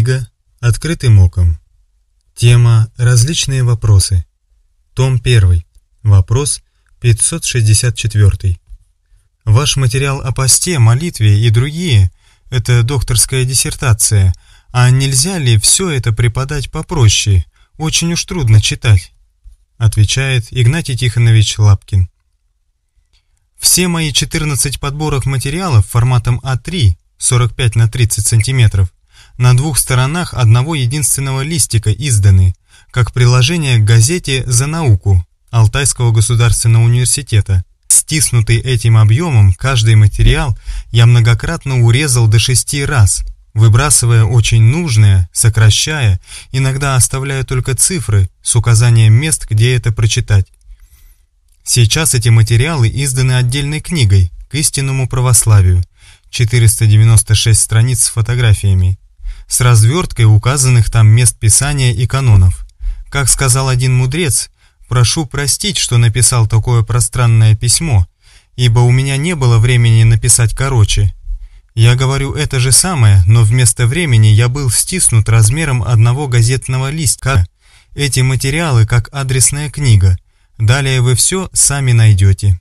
Книга «Открытым оком». Тема «Различные вопросы». Том 1. Вопрос 564. Ваш материал о посте, молитве и другие – это докторская диссертация, а нельзя ли все это преподать попроще? Очень уж трудно читать. Отвечает Игнатий Тихонович Лапкин. Все мои 14 подборок материалов форматом А3 45 на 30 сантиметров – на двух сторонах одного единственного листика изданы, как приложение к газете «За науку» Алтайского государственного университета. Стиснутый этим объемом, каждый материал я многократно урезал до шести раз, выбрасывая очень нужное, сокращая, иногда оставляя только цифры с указанием мест, где это прочитать. Сейчас эти материалы изданы отдельной книгой к истинному православию, 496 страниц с фотографиями, с разверткой указанных там мест писания и канонов. Как сказал один мудрец, прошу простить, что написал такое пространное письмо, ибо у меня не было времени написать короче. Я говорю это же самое, но вместо времени я был стиснут размером одного газетного листка. Эти материалы как адресная книга. Далее вы все сами найдете.